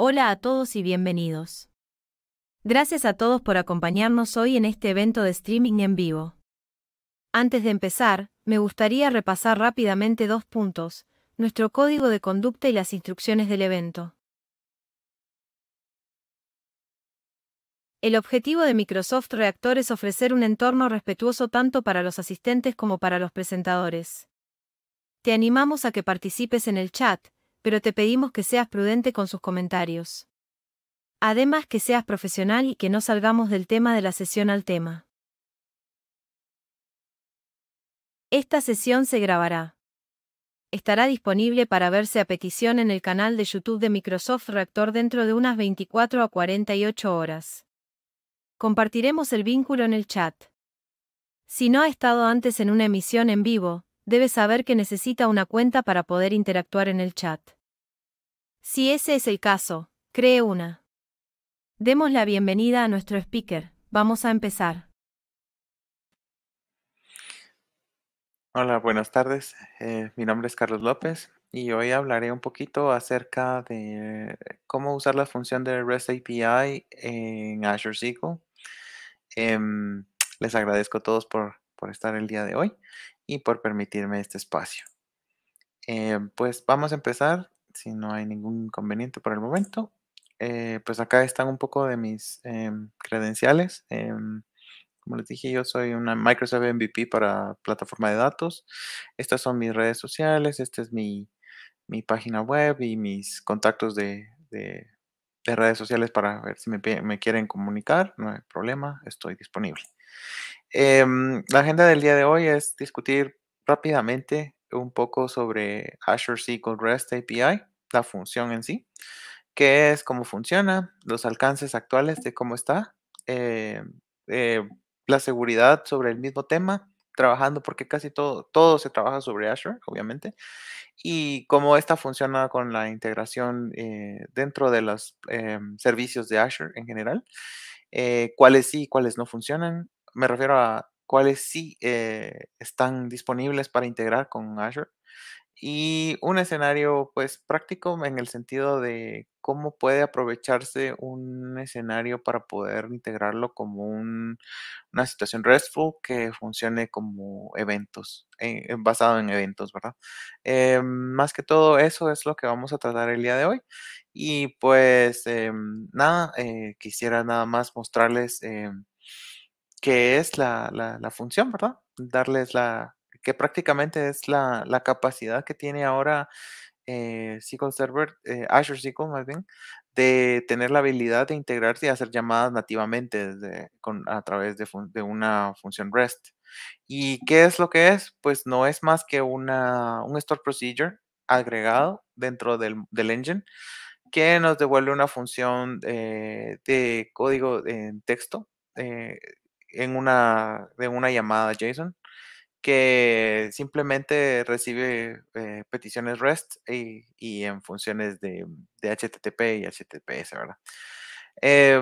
Hola a todos y bienvenidos. Gracias a todos por acompañarnos hoy en este evento de streaming en vivo. Antes de empezar, me gustaría repasar rápidamente dos puntos, nuestro código de conducta y las instrucciones del evento. El objetivo de Microsoft Reactor es ofrecer un entorno respetuoso tanto para los asistentes como para los presentadores. Te animamos a que participes en el chat, pero te pedimos que seas prudente con sus comentarios. Además que seas profesional y que no salgamos del tema de la sesión al tema. Esta sesión se grabará. Estará disponible para verse a petición en el canal de YouTube de Microsoft Reactor dentro de unas 24 a 48 horas. Compartiremos el vínculo en el chat. Si no ha estado antes en una emisión en vivo, debe saber que necesita una cuenta para poder interactuar en el chat. Si ese es el caso, cree una. Demos la bienvenida a nuestro speaker. Vamos a empezar. Hola, buenas tardes. Eh, mi nombre es Carlos López y hoy hablaré un poquito acerca de cómo usar la función de REST API en Azure SQL. Em, les agradezco a todos por, estar el día de hoy y por permitirme este espacio. Em, pues vamos a empezar si no hay ningún inconveniente por el momento. Eh, pues acá están un poco de mis em, credenciales. Em, como les dije, yo soy una Microsoft MVP para plataforma de datos. Estas son mis redes sociales, esta es mi, página web y mis contactos de, redes sociales para ver si me, quieren comunicar. No hay problema, estoy disponible. Em, la agenda del día de hoy es discutir rápidamente un poco sobre Azure SQL REST API, la función en sí, qué es, cómo funciona, los alcances actuales de cómo está, eh, eh, la seguridad sobre el mismo tema, trabajando porque casi todo, todo se trabaja sobre Azure, obviamente, y cómo esta funciona con la integración eh, dentro de los servicios de Azure en general, cuáles sí, y cuáles no funcionan. Me refiero a cuáles sí eh, están disponibles para integrar con Azure. Y un escenario pues práctico en el sentido de cómo puede aprovecharse un escenario para poder integrarlo como una situación RESTful que funcione como eventos, eh, eh, basado en eventos, ¿verdad? más que todo eso es lo que vamos a tratar el día de hoy. Y pues em, nada, quisiera nada más mostrarles em, que es la, función, ¿verdad? Darles la, que prácticamente es la, capacidad que tiene ahora eh, SQL Server, eh, Azure SQL más bien, de tener la habilidad de integrarse y hacer llamadas nativamente desde, con, a través de, una función REST. ¿Y qué es lo que es? Pues no es más que una, un store procedure agregado dentro del, del engine que nos devuelve una función eh, de código en texto eh, en una, de una llamada JSON que simplemente recibe eh, peticiones REST y, en funciones de, de HTTP y HTTPS, ¿verdad? Eh,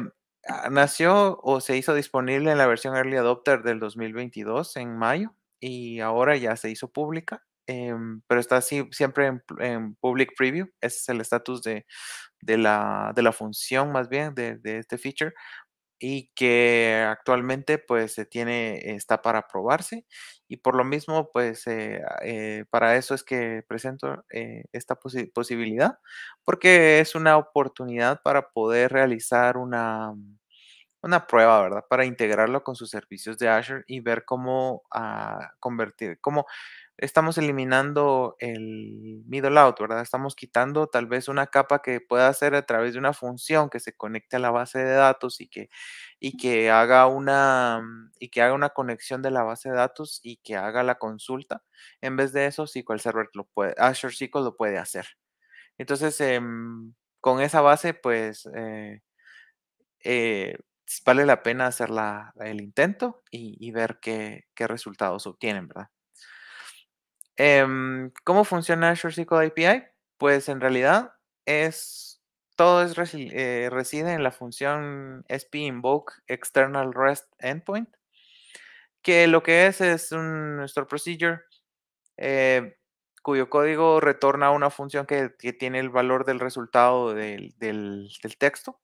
ah, nació o se hizo disponible en la versión Early Adopter del 2022 en mayo y ahora ya se hizo pública, em, pero está siempre en, Public Preview. Ese es el estatus de, la, función más bien de, de este feature, y que actualmente pues se tiene, está para aprobarse y por lo mismo pues eh, eh, para eso es que presento eh, esta posibilidad porque es una oportunidad para poder realizar una, una prueba, ¿verdad? Para integrarlo con sus servicios de Azure y ver cómo ah, convertir, cómo estamos eliminando el middle out, ¿verdad? Estamos quitando tal vez una capa que pueda ser a través de una función que se conecte a la base de datos y que, y que, haga, una, mm, y que haga una conexión de la base de datos y que haga la consulta. En vez de eso, SQL Server lo puede, Azure SQL lo puede hacer. Entonces, em, con esa base, pues... Eh, eh, vale la pena hacer el intento y, ver qué, resultados obtienen, ¿verdad? Em, ¿Cómo funciona Azure SQL API? Pues en realidad es todo es, eh, reside en la función sp invoke external rest endpoint, que lo que es es un store procedure eh, cuyo código retorna una función que, tiene el valor del resultado del texto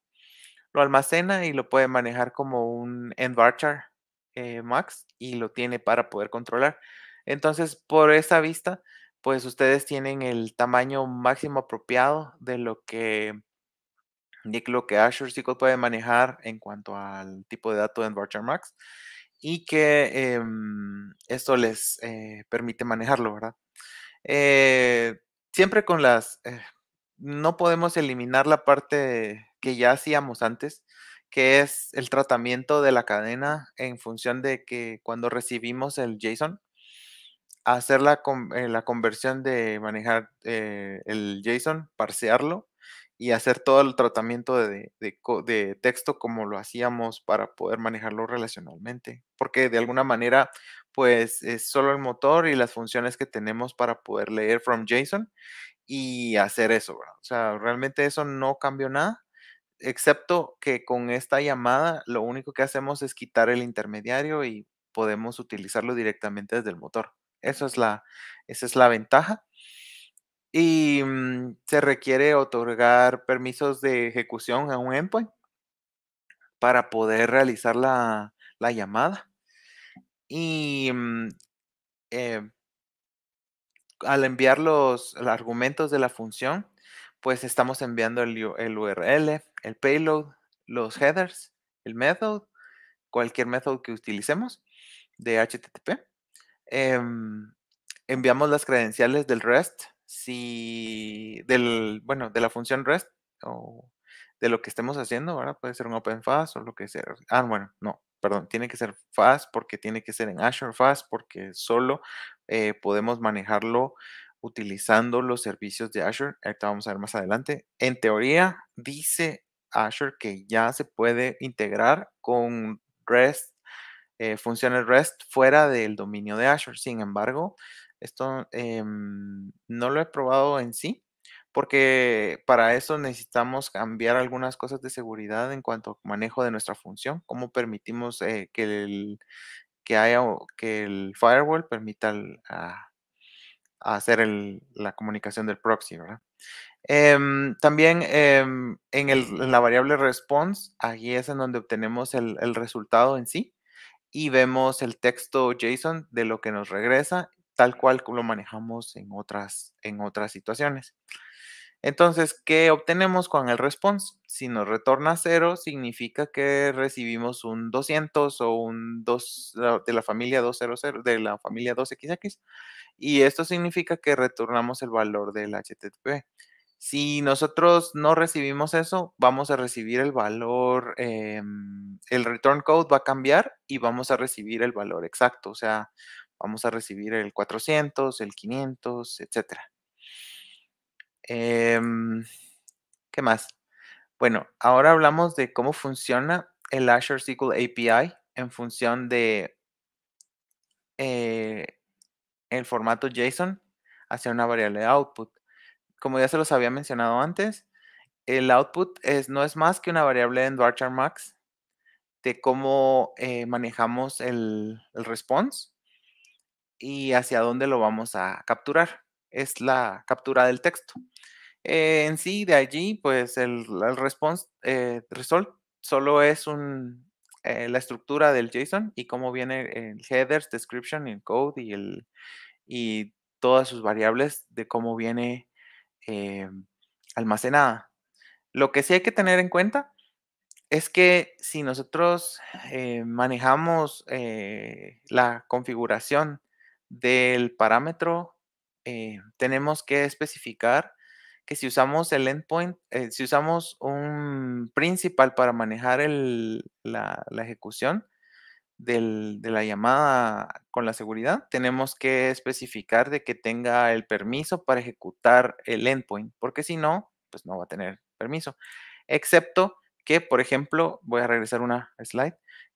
lo almacena y lo puede manejar como un envarchar eh, max y lo tiene para poder controlar. Entonces, por esa vista, pues ustedes tienen el tamaño máximo apropiado de lo que, lo que Azure SQL puede manejar en cuanto al tipo de dato de Envarchar Max y que em, esto les eh, permite manejarlo, ¿verdad? Eh, siempre con las... no podemos eliminar la parte que ya hacíamos antes, que es el tratamiento de la cadena en función de que cuando recibimos el JSON, hacer la, eh, la conversión de manejar eh, el JSON, parsearlo y hacer todo el tratamiento de, texto como lo hacíamos para poder manejarlo relacionalmente. Porque de alguna manera, pues es solo el motor y las funciones que tenemos para poder leer from JSON y hacer eso. O sea, realmente eso no cambió nada excepto que con esta llamada lo único que hacemos es quitar el intermediario y podemos utilizarlo directamente desde el motor. Eso es la, esa es la ventaja. Y mm, se requiere otorgar permisos de ejecución a un endpoint para poder realizar la, llamada. Y mm, eh, al enviar los argumentos de la función, pues estamos enviando el, URL, el payload, los headers, el method, cualquier método que utilicemos de HTTP. Em, enviamos las credenciales del REST, si del, bueno, de la función REST o de lo que estemos haciendo, ¿verdad? Puede ser un OpenFast o lo que sea. Ah, bueno, no, perdón, tiene que ser fast porque tiene que ser en Azure fast porque solo eh, podemos manejarlo utilizando los servicios de Azure. Ahorita vamos a ver más adelante. En teoría, dice Azure que ya se puede integrar con REST, eh, funciones REST fuera del dominio de Azure. Sin embargo, esto em, no lo he probado en sí, porque para eso necesitamos cambiar algunas cosas de seguridad en cuanto al manejo de nuestra función, cómo permitimos eh, que, el, que, haya, que el firewall permita hacer la comunicación del proxy, em, también em, en, la variable response, aquí es en donde obtenemos el, resultado en sí y vemos el texto JSON de lo que nos regresa, tal cual lo manejamos en otras, en otras situaciones. Entonces, ¿qué obtenemos con el response? Si nos retorna 0, significa que recibimos un 200 o un 2 de la familia 200, de la familia 2xx. Y esto significa que retornamos el valor del HTTP. Si nosotros no recibimos eso, vamos a recibir el valor, em, el return code va a cambiar y vamos a recibir el valor exacto, o sea, vamos a recibir el 400, el 500, etcétera. Em, ¿Qué más? Bueno, ahora hablamos de cómo funciona el Azure SQL API en función de eh, el formato JSON hacia una variable de output. Como ya se los había mencionado antes, el output es, no es más que una variable en varchar max de cómo eh, manejamos el response y hacia dónde lo vamos a capturar es la captura del texto. Eh, en sí, de allí, pues el, response, eh, result solo es eh, la estructura del JSON y cómo viene el headers, description, el code y, el, y todas sus variables de cómo viene almacenada. Lo que sí hay que tener en cuenta es que si nosotros manejamos la configuración del parámetro eh, tenemos que especificar que si usamos el endpoint, eh, si usamos un principal para manejar la, ejecución de la llamada con la seguridad, tenemos que especificar de que tenga el permiso para ejecutar el endpoint, porque si no, pues no va a tener permiso. Excepto que, por ejemplo, voy a regresar una slide,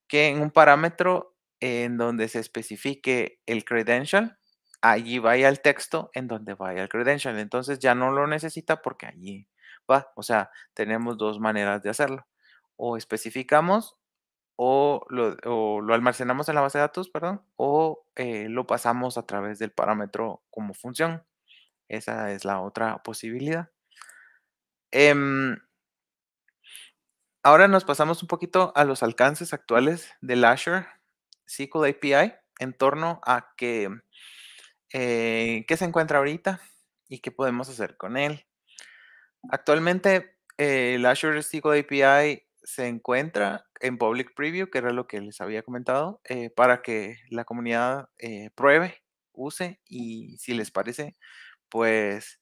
que en un parámetro en donde se especifique el credential, allí va el texto en donde vaya el credential. Entonces ya no lo necesita porque allí va. O sea, tenemos dos maneras de hacerlo. O especificamos o lo, almacenamos en la base de datos, perdón, o eh, lo pasamos a través del parámetro como función. Esa es la otra posibilidad. Em, ahora nos pasamos un poquito a los alcances actuales del Azure SQL API en torno a que eh, qué se encuentra ahorita y qué podemos hacer con él. Actualmente eh, el Azure SQL API se encuentra en public preview, que era lo que les había comentado, eh, para que la comunidad pruebe, use y si les parece, pues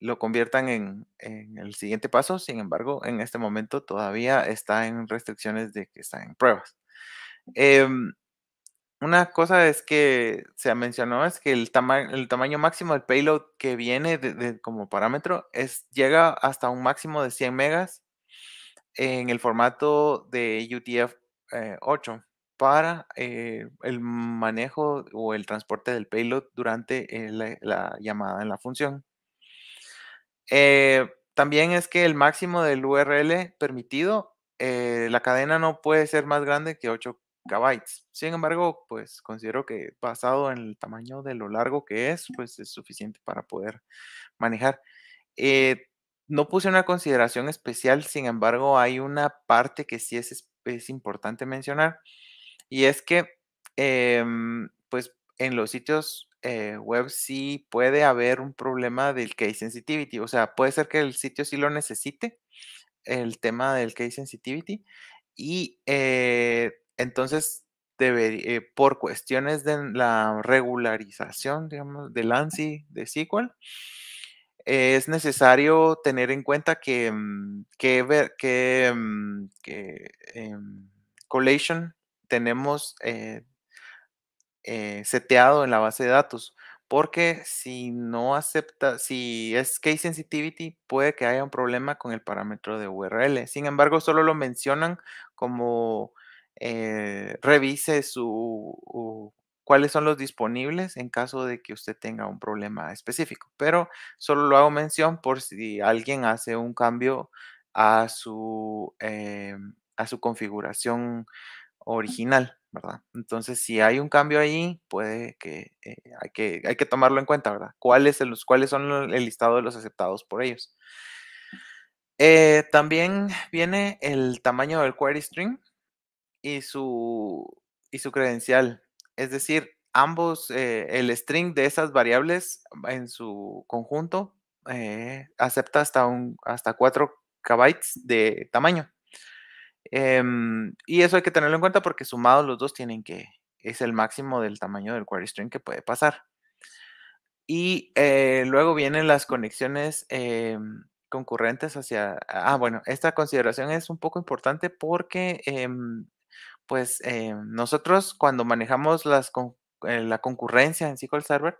lo conviertan en, en, el siguiente paso. Sin embargo, en este momento todavía está en restricciones de que está en pruebas. Em, una cosa es que se mencionó es que el, tamaño máximo del payload que viene como parámetro es, llega hasta un máximo de 100 megas en el formato de UTF-8 eh, para eh, el manejo o el transporte del payload durante eh, la, la, llamada en la función. también es que el máximo del URL permitido, la cadena no puede ser más grande que 8 sin embargo, pues considero que basado en el tamaño de lo largo que es, pues es suficiente para poder manejar. Eh, no puse una consideración especial, sin embargo, hay una parte que sí es, es importante mencionar y es que, em, pues en los sitios eh, web sí puede haber un problema del case sensitivity, o sea, puede ser que el sitio sí lo necesite, el tema del case sensitivity y eh, entonces, eh, por cuestiones de la regularización, digamos, del ANSI de SQL, es necesario tener en cuenta que, mm, que, que, mm, em, collation tenemos eh, eh, seteado en la base de datos porque si no acepta, si es case sensitivity, puede que haya un problema con el parámetro de URL. Sin embargo, solo lo mencionan como eh, revise su, cuáles son los disponibles en caso de que usted tenga un problema específico. Pero solo lo hago mención por si alguien hace un cambio a su, eh, a su configuración original, ¿verdad? Entonces, si hay un cambio ahí, puede que, eh, hay, que hay que tomarlo en cuenta, ¿verdad? ¿Cuáles, los, son el listado de los aceptados por ellos? también viene el tamaño del query string, y su, y su credencial. Es decir, ambos, eh, el string de esas variables en su conjunto eh, acepta hasta, un, hasta 4 KB de tamaño. Em, y eso hay que tenerlo en cuenta porque sumados los dos tienen que, es el máximo del tamaño del query string que puede pasar. Y eh, luego vienen las conexiones em, concurrentes hacia... Ah, bueno, esta consideración es un poco importante porque em, pues eh, nosotros cuando manejamos eh, la concurrencia en SQL Server,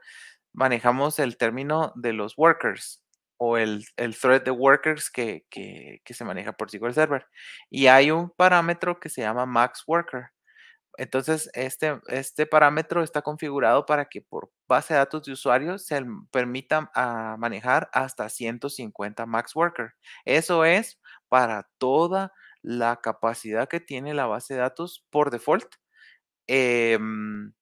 manejamos el término de los workers o el, thread de workers que, se maneja por SQL Server. Y hay un parámetro que se llama max worker. Entonces, este, este parámetro está configurado para que por base de datos de usuarios se permita a ah, manejar hasta 150 max worker. Eso es para toda la capacidad que tiene la base de datos por default em,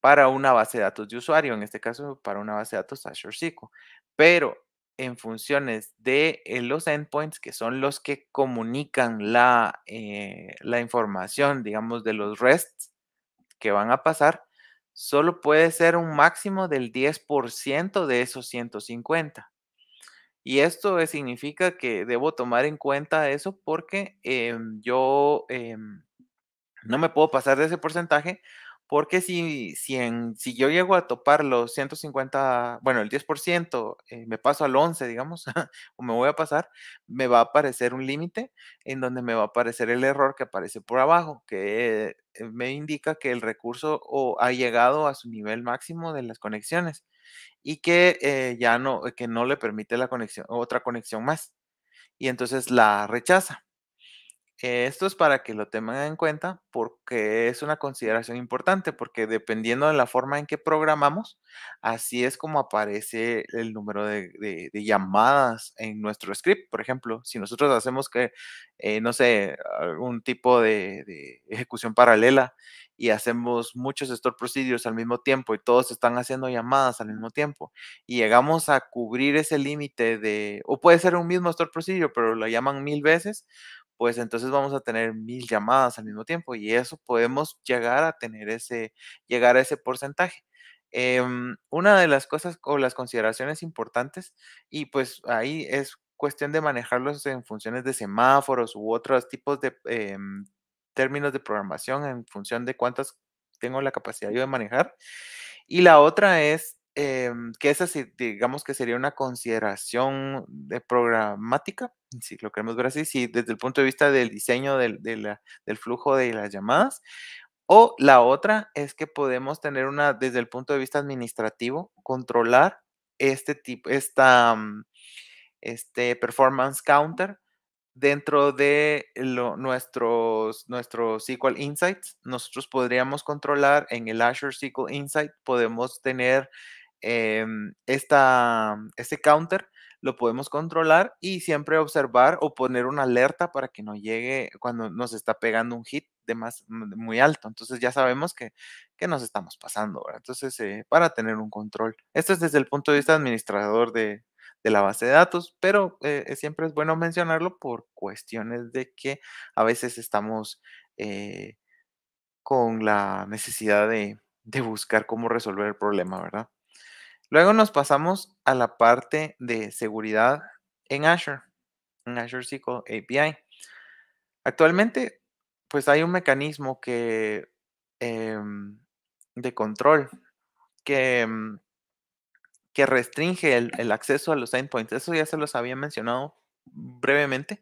para una base de datos de usuario, en este caso para una base de datos Azure SQL. Pero en funciones de los endpoints, que son los que comunican la, eh, la información, digamos, de los RESTs que van a pasar, solo puede ser un máximo del 10% de esos 150. Y esto significa que debo tomar en cuenta eso porque em, yo em, no me puedo pasar de ese porcentaje porque si, si, yo llego a topar los 150, bueno, el 10%, eh, me paso al 11, digamos, o me voy a pasar, me va a aparecer un límite en donde me va a aparecer el error que aparece por abajo, que eh, me indica que el recurso ha llegado a su nivel máximo de las conexiones y que eh, ya no, que no le permite la conexión, otra conexión más. Y entonces la rechaza. Eh, esto es para que lo tengan en cuenta porque es una consideración importante, porque dependiendo de la forma en que programamos, así es como aparece el número de, llamadas en nuestro script. Por ejemplo, si nosotros hacemos que, eh, no sé, algún tipo de, de ejecución paralela y hacemos muchos store procedures al mismo tiempo y todos están haciendo llamadas al mismo tiempo y llegamos a cubrir ese límite de, o puede ser un mismo store procedure, pero lo llaman mil veces, pues entonces vamos a tener mil llamadas al mismo tiempo y eso podemos llegar a tener ese, llegar a ese porcentaje. Em, una de las cosas o las consideraciones importantes, y pues ahí es cuestión de manejarlos en funciones de semáforos u otros tipos de em, términos de programación en función de cuántas tengo la capacidad yo de manejar. Y la otra es Em, que esa digamos que sería una consideración de programática, si lo queremos ver así, si desde el punto de vista del diseño del, de del flujo de las llamadas, o la otra es que podemos tener una, desde el punto de vista administrativo, controlar este tipo, esta, mm, este performance counter dentro de nuestros, nuestros SQL Insights. Nosotros podríamos controlar en el Azure SQL Insight, podemos tener Em, esta, este counter lo podemos controlar y siempre observar o poner una alerta para que no llegue cuando nos está pegando un hit de más muy alto. Entonces ya sabemos que, que nos estamos pasando. ¿verdad? Entonces, eh, para tener un control. Esto es desde el punto de vista administrador de, la base de datos, pero eh, eh, siempre es bueno mencionarlo por cuestiones de que a veces estamos con la necesidad de, de buscar cómo resolver el problema, ¿verdad? Luego nos pasamos a la parte de seguridad en Azure, en Azure SQL API. Actualmente, pues hay un mecanismo que, em, de control que, mm, que restringe el, acceso a los endpoints. Eso ya se los había mencionado brevemente.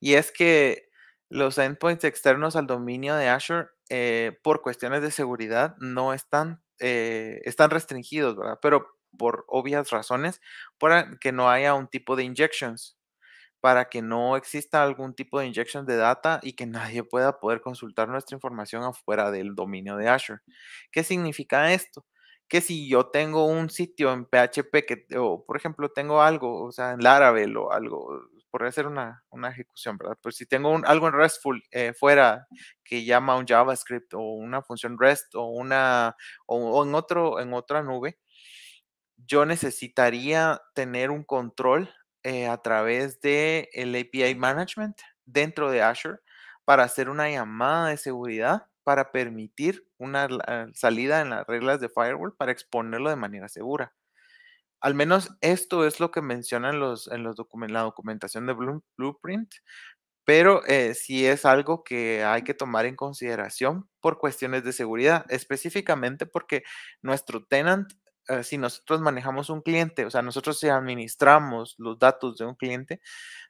Y es que los endpoints externos al dominio de Azure, eh, por cuestiones de seguridad, no están eh, están restringidos, ¿verdad? Pero por obvias razones, para que no haya un tipo de injections, para que no exista algún tipo de injection de data y que nadie pueda poder consultar nuestra información afuera del dominio de Azure. ¿Qué significa esto? Que si yo tengo un sitio en PHP que, o por ejemplo, tengo algo, o sea, en Laravel o algo, por hacer una, una ejecución, ¿verdad? pero pues, si tengo un, algo en RESTful eh, fuera que llama un JavaScript o una función REST o una en otro en otra nube, yo necesitaría tener un control eh, a través de el API management dentro de Azure para hacer una llamada de seguridad para permitir una salida en las reglas de firewall para exponerlo de manera segura al menos esto es lo que mencionan los, en la documentación de Blueprint, pero eh, sí es algo que hay que tomar en consideración por cuestiones de seguridad, específicamente porque nuestro tenant eh, si nosotros manejamos un cliente, o sea, nosotros si administramos los datos de un cliente,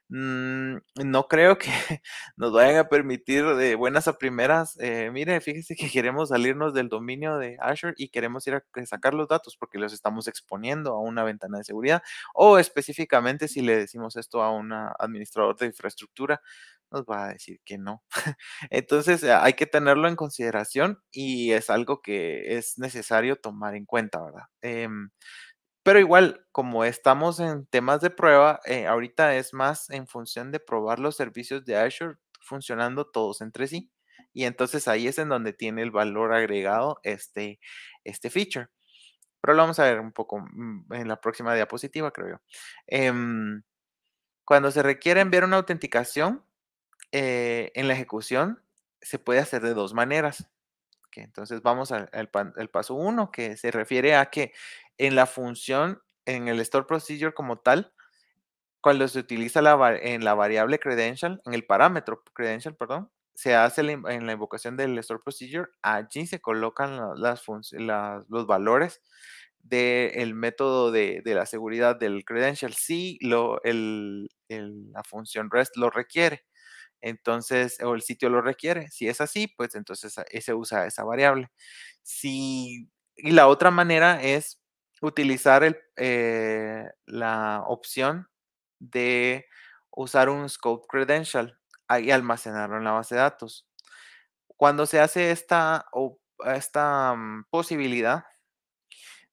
mm, no creo que nos vayan a permitir de buenas a primeras, eh, mire, fíjese que queremos salirnos del dominio de Azure y queremos ir a eh, sacar los datos porque los estamos exponiendo a una ventana de seguridad o específicamente si le decimos esto a un administrador de infraestructura nos va a decir que no. Entonces eh, hay que tenerlo en consideración y es algo que es necesario tomar en cuenta, ¿verdad? Em, pero igual, como estamos en temas de prueba, eh, ahorita es más en función de probar los servicios de Azure funcionando todos entre sí. Y entonces ahí es en donde tiene el valor agregado este, este feature. Pero lo vamos a ver un poco mm, en la próxima diapositiva, creo yo. Em, cuando se requiere enviar una autenticación, eh, en la ejecución se puede hacer de dos maneras. entonces vamos al, paso 1, que se refiere a que en la función, en el store procedure como tal, cuando se utiliza en la variable credential, en el parámetro credential, perdón, se hace en la invocación del store procedure, allí se colocan las, los valores del método de, la seguridad del credential si la función REST lo requiere entonces, o el sitio lo requiere. Si es así, pues entonces ah, se usa esa variable. Si, y la otra manera es utilizar eh, la opción de usar un scope credential y almacenarlo en la base de datos. Cuando se hace esta, esta mm, posibilidad,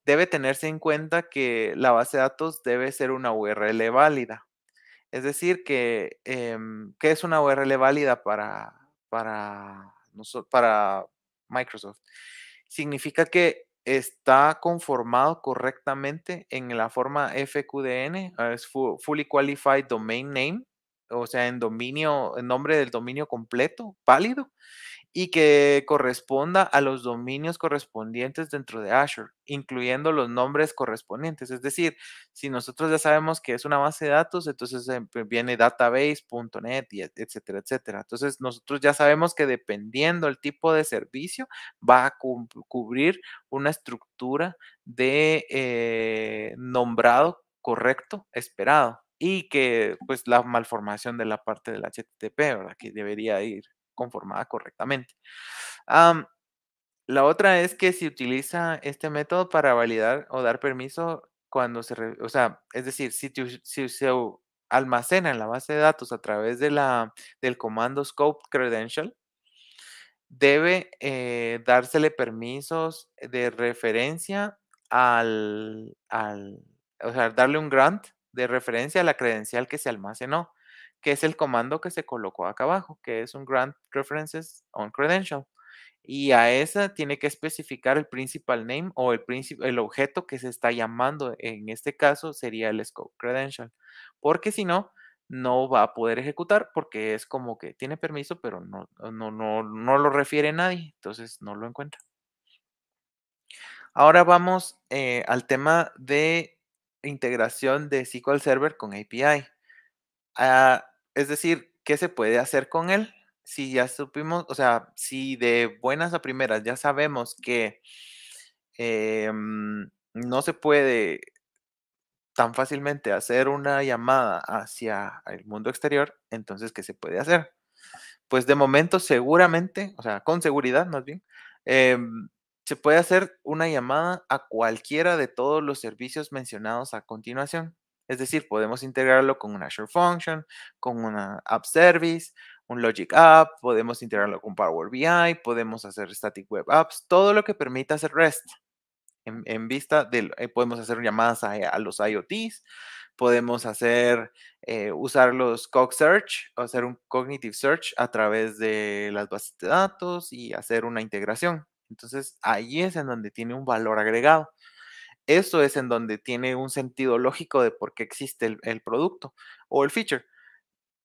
debe tenerse en cuenta que la base de datos debe ser una URL válida. Es decir, que, em, que es una URL válida para, para, para Microsoft. Significa que está conformado correctamente en la forma FQDN, ah, es Fully Qualified Domain Name, o sea, en dominio, en nombre del dominio completo, válido, y que corresponda a los dominios correspondientes dentro de Azure, incluyendo los nombres correspondientes. Es decir, si nosotros ya sabemos que es una base de datos, entonces eh, viene database.net, etcétera, etcétera. Entonces nosotros ya sabemos que dependiendo el tipo de servicio, va a cubrir una estructura de eh, nombrado correcto esperado y que pues la malformación de la parte del HTTP, ¿verdad? Que debería ir conformada correctamente. la otra es que si utiliza este método para validar o dar permiso cuando se, o sea, es decir, si, se almacena en la base de datos a través de la, del comando scope credential, debe eh, dársele permisos de referencia al, al, o sea, darle un grant de referencia a la credencial que se almacenó que es el comando que se colocó acá abajo, que es un grant references on credential. Y a esa tiene que especificar el principal name o el, el objeto que se está llamando. En este caso sería el scope credential. Porque si no, no va a poder ejecutar porque es como que tiene permiso, pero no, no, lo refiere nadie. Entonces no lo encuentra. Ahora vamos eh, al tema de integración de SQL Server con API. Ah, es decir, ¿qué se puede hacer con él? Si ya supimos, o sea, si de buenas a primeras ya sabemos que em, no se puede tan fácilmente hacer una llamada hacia el mundo exterior, entonces, ¿qué se puede hacer? Pues de momento, seguramente, o sea, con seguridad más bien, em, se puede hacer una llamada a cualquiera de todos los servicios mencionados a continuación. Es decir, podemos integrarlo con una Azure function, con una app service, un logic app, podemos integrarlo con Power BI, podemos hacer static web apps, todo lo que permita hacer REST. En, vista de, eh, podemos hacer llamadas a, los IoTs, podemos hacer, eh, usar los Cog Search, hacer un Cognitive Search a través de las bases de datos y hacer una integración. Entonces, ahí es en donde tiene un valor agregado. Eso es en donde tiene un sentido lógico de por qué existe el, producto o el feature.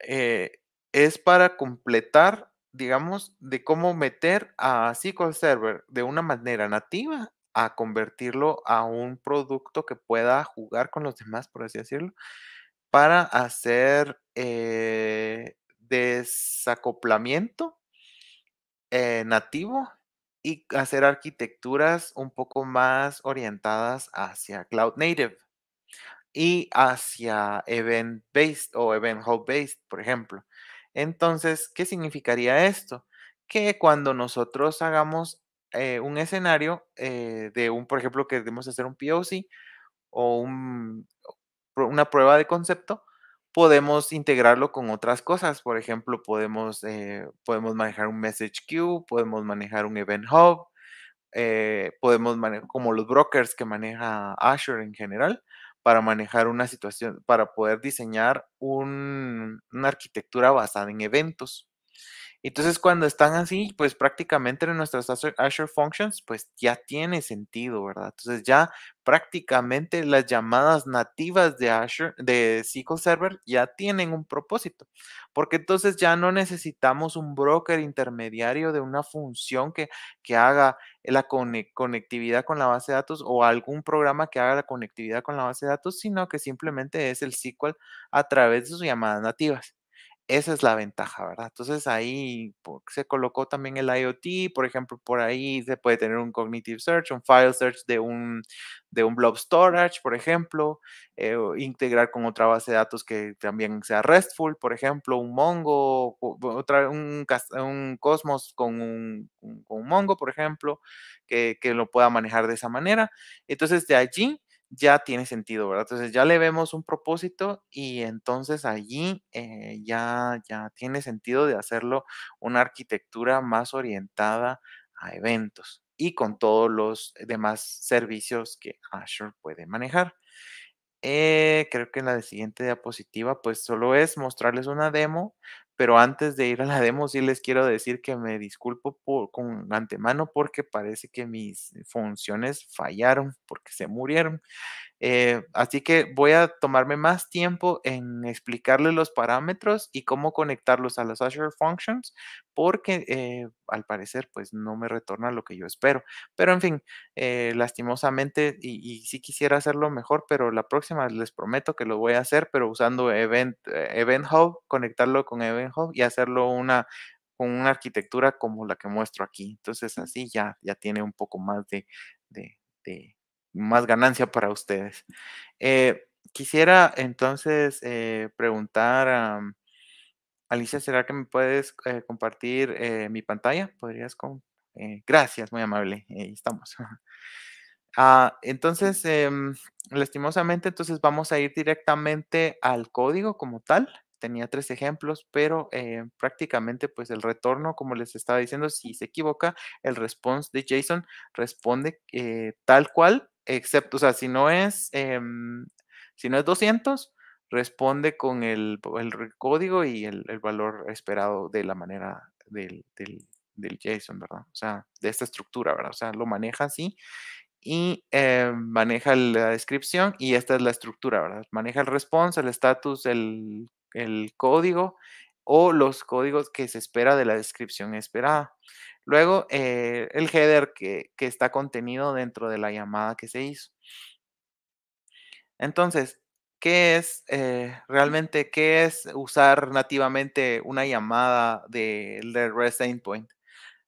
Eh, es para completar, digamos, de cómo meter a SQL Server de una manera nativa a convertirlo a un producto que pueda jugar con los demás, por así decirlo, para hacer eh, desacoplamiento eh, nativo y hacer arquitecturas un poco más orientadas hacia cloud native y hacia event based o event hub based, por ejemplo. Entonces, ¿qué significaría esto? Que cuando nosotros hagamos eh, un escenario eh, de un, por ejemplo, que debemos hacer un POC o una prueba de concepto, podemos integrarlo con otras cosas. Por ejemplo, podemos, eh, podemos manejar un message queue, podemos manejar un event hub, eh, podemos manejar como los brokers que maneja Azure en general para manejar una situación, para poder diseñar una arquitectura basada en eventos. Entonces, cuando están así, pues prácticamente en nuestras Azure Functions, pues ya tiene sentido, ¿verdad? Entonces, ya prácticamente las llamadas nativas de Azure, de SQL Server, ya tienen un propósito, porque entonces ya no necesitamos un broker intermediario de una función que, que haga la conectividad con la base de datos o algún programa que haga la conectividad con la base de datos, sino que simplemente es el SQL a través de sus llamadas nativas. Esa es la ventaja, ¿verdad? Entonces ahí se colocó también el IoT, por ejemplo, por ahí se puede tener un cognitive search, un file search de un, de un blob storage, por ejemplo, eh, integrar con otra base de datos que también sea RESTful, por ejemplo, un Mongo, otra, un, Cosmos con un, Mongo, por ejemplo, que, que lo pueda manejar de esa manera. Entonces de allí ya tiene sentido, ¿verdad? Entonces ya le vemos un propósito y entonces allí eh, ya, ya tiene sentido de hacerlo una arquitectura más orientada a eventos y con todos los demás servicios que Azure puede manejar. Eh, creo que en la siguiente diapositiva, pues solo es mostrarles una demo pero antes de ir a la demo sí les quiero decir que me disculpo por, con antemano porque parece que mis funciones fallaron porque se murieron. Eh, así que voy a tomarme más tiempo en explicarle los parámetros y cómo conectarlos a las Azure Functions, porque eh, al parecer pues no me retorna lo que yo espero. Pero en fin, eh, lastimosamente, y, si sí quisiera hacerlo mejor, pero la próxima les prometo que lo voy a hacer, pero usando Event, Hub, conectarlo con Event Hub y hacerlo una, con una arquitectura como la que muestro aquí. Entonces así ya, ya tiene un poco más de más ganancia para ustedes. Eh, quisiera entonces eh, preguntar a mm, Alicia, ¿será que me puedes eh, compartir mi pantalla? ¿Podrías? Con, gracias, muy amable. Ahí estamos. Ah, entonces, mm, lastimosamente, entonces vamos a ir directamente al código como tal tenía tres ejemplos, pero prácticamente pues el retorno, como les estaba diciendo, si se equivoca, el response de JSON responde tal cual excepto, o sea, si no es, em, si no es 200, responde con el, código y el, valor esperado de la manera del, del, JSON, ¿verdad? O sea, de esta estructura, ¿verdad? O sea, lo maneja así y eh, maneja la descripción y esta es la estructura, ¿verdad? Maneja el response, el status, el, el código o los códigos que se espera de la descripción esperada. Luego, eh, el header que, está contenido dentro de la llamada que se hizo. Entonces, ¿qué es eh, realmente, qué es usar nativamente una llamada del REST Endpoint?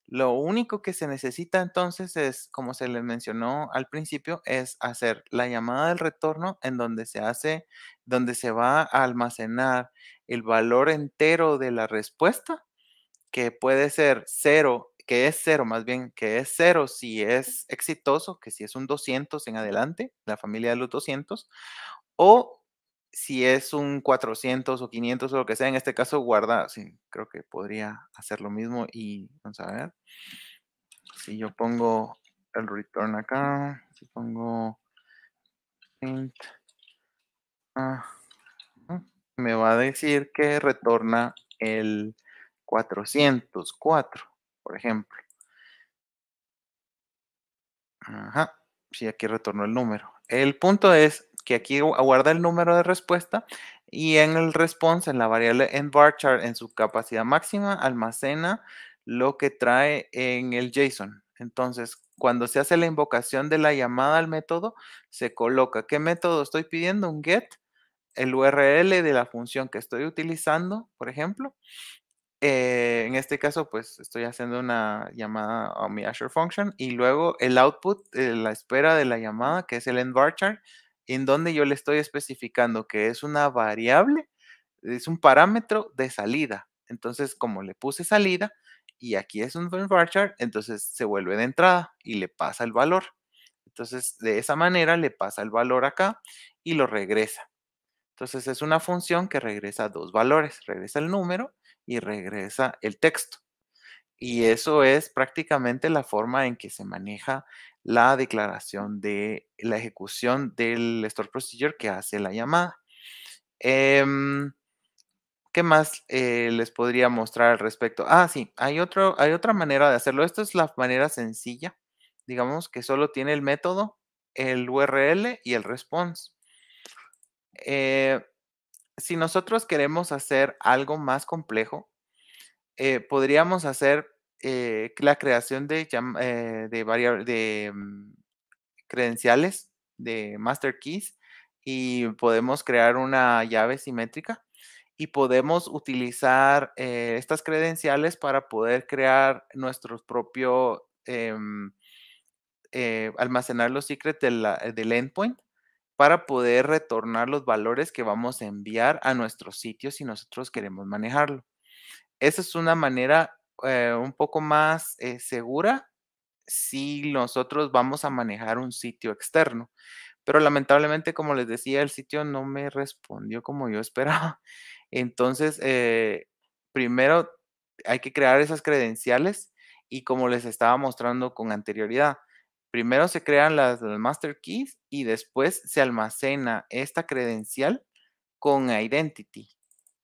Lo único que se necesita entonces es, como se les mencionó al principio, es hacer la llamada del retorno en donde se hace, donde se va a almacenar el valor entero de la respuesta, que puede ser 0 que es cero, más bien, que es cero si es exitoso, que si es un 200 en adelante, la familia de los 200, o si es un 400 o 500 o lo que sea, en este caso guarda, sí, creo que podría hacer lo mismo y vamos a ver. Si yo pongo el return acá, si pongo int, ah, me va a decir que retorna el 404 por ejemplo. Ajá, sí, aquí retorno el número. El punto es que aquí aguarda el número de respuesta y en el response, en la variable en chart, en su capacidad máxima, almacena lo que trae en el JSON. Entonces, cuando se hace la invocación de la llamada al método, se coloca qué método estoy pidiendo, un get, el URL de la función que estoy utilizando, por ejemplo, eh, en este caso, pues estoy haciendo una llamada a mi Azure Function y luego el output, eh, la espera de la llamada, que es el end en donde yo le estoy especificando que es una variable, es un parámetro de salida. Entonces, como le puse salida y aquí es un varchar, entonces se vuelve de entrada y le pasa el valor. Entonces, de esa manera le pasa el valor acá y lo regresa. Entonces, es una función que regresa dos valores, regresa el número y regresa el texto. Y eso es prácticamente la forma en que se maneja la declaración de la ejecución del store procedure que hace la llamada. Em, ¿Qué más eh, les podría mostrar al respecto? Ah, sí, hay, otro, hay otra manera de hacerlo. Esto es la manera sencilla. Digamos que solo tiene el método, el URL y el response. Eh, si nosotros queremos hacer algo más complejo, eh, podríamos hacer eh, la creación de, eh, de, mm, credenciales, de master keys, y podemos crear una llave simétrica y podemos utilizar estas credenciales para poder crear nuestro propio, em, almacenar los secrets del endpoint para poder retornar los valores que vamos a enviar a nuestros sitios si nosotros queremos manejarlo. Esa es una manera eh, un poco más eh, segura si nosotros vamos a manejar un sitio externo. Pero lamentablemente, como les decía, el sitio no me respondió como yo esperaba. Entonces, eh, primero hay que crear esas credenciales y como les estaba mostrando con anterioridad, Primero se crean las, master keys y después se almacena esta credencial con identity.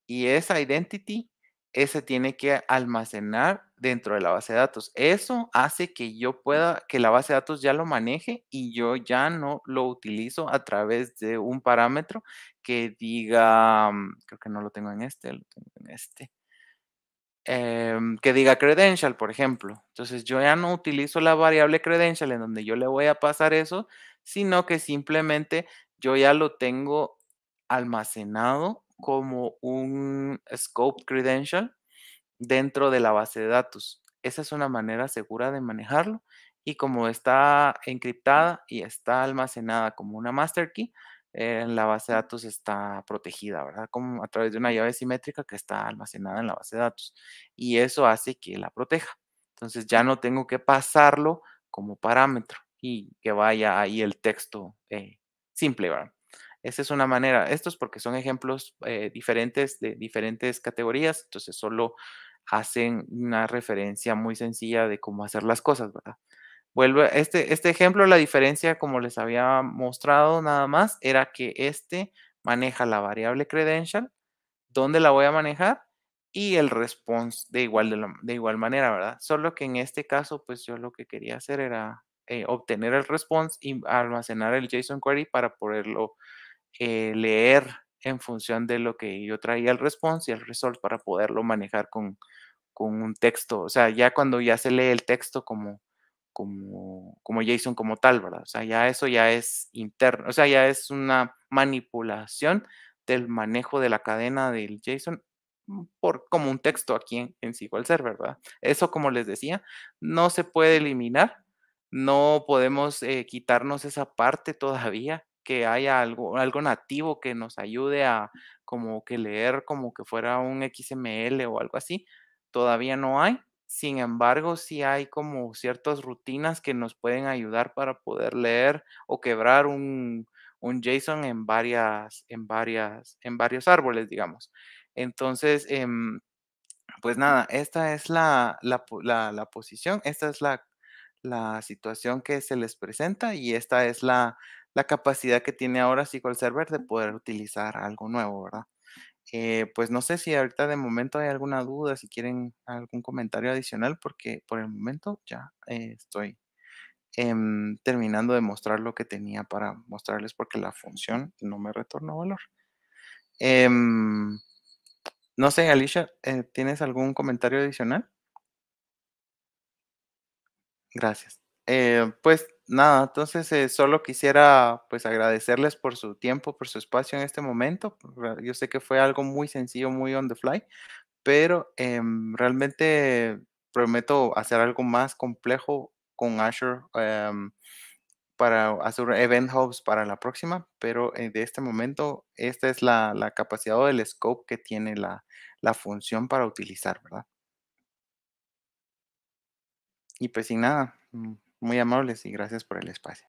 Y esa identity, ese tiene que almacenar dentro de la base de datos. Eso hace que yo mm. pueda, que la base de datos ya lo maneje y yo ya no lo utilizo a través de un parámetro que diga, mm, creo que no lo tengo en este, lo tengo en este. Em, que diga credential, por ejemplo. Entonces yo ya no utilizo la variable credential en donde yo le voy a pasar eso, sino que simplemente yo ya lo tengo almacenado como un scope credential dentro de la base de datos. Esa es una manera segura de manejarlo y como está encriptada y está almacenada como una master key, eh, en la base de datos está protegida, ¿verdad? Como a través de una llave simétrica que está almacenada en la base de datos. Y eso hace que la proteja. Entonces ya no tengo que pasarlo como parámetro y que vaya ahí el texto eh, simple, ¿verdad? Esa es una manera. Estos porque son ejemplos eh, diferentes de diferentes categorías, entonces solo hacen una referencia muy sencilla de cómo hacer las cosas, ¿verdad? Vuelve, este, este ejemplo, la diferencia, como les había mostrado nada más, era que este maneja la variable credential, donde la voy a manejar y el response de igual, de, igual manera, ¿verdad? Solo que en este caso, pues yo lo que quería hacer era eh, obtener el response y almacenar el JSON query para poderlo eh, leer en función de lo que yo traía el response y el result para poderlo manejar con, con un texto. O sea, ya cuando ya se lee el texto como, como, como JSON como tal, ¿verdad? O sea, ya eso ya es interno, o sea, ya es una manipulación del manejo de la cadena del JSON mm, por, como un texto aquí en, SQL Server, ¿verdad? Eso, como les decía, no se puede eliminar, no podemos eh, quitarnos esa parte todavía, que haya algo, algo nativo que nos ayude a como que leer como que fuera un XML o algo así, todavía no hay, sin embargo, sí hay como ciertas rutinas que nos pueden ayudar para poder leer o quebrar un, JSON en varias, en varias, en varios árboles, digamos. Entonces, em, pues nada, esta es la, posición, esta es la, situación que se les presenta y esta es la, capacidad que tiene ahora SQL Server de poder utilizar algo nuevo, ¿verdad? Eh, pues no sé si ahorita de momento hay alguna duda, si quieren algún comentario adicional, porque por el momento ya eh, estoy em, terminando de mostrar lo que tenía para mostrarles porque la función no me retornó valor. Em, no sé, Alicia, eh, ¿tienes algún comentario adicional? Gracias. pues nada, entonces eh, solo quisiera pues agradecerles por su tiempo, por su espacio en este momento. Yo sé que fue algo muy sencillo, muy on the fly, pero em, realmente prometo hacer algo más complejo con Azure em, para hacer Event Hubs para la próxima, pero eh, de este momento esta es la, capacidad o el scope que tiene la, la función para utilizar, ¿verdad? Y pues sin nada, mm. Muy amables y gracias por el espacio.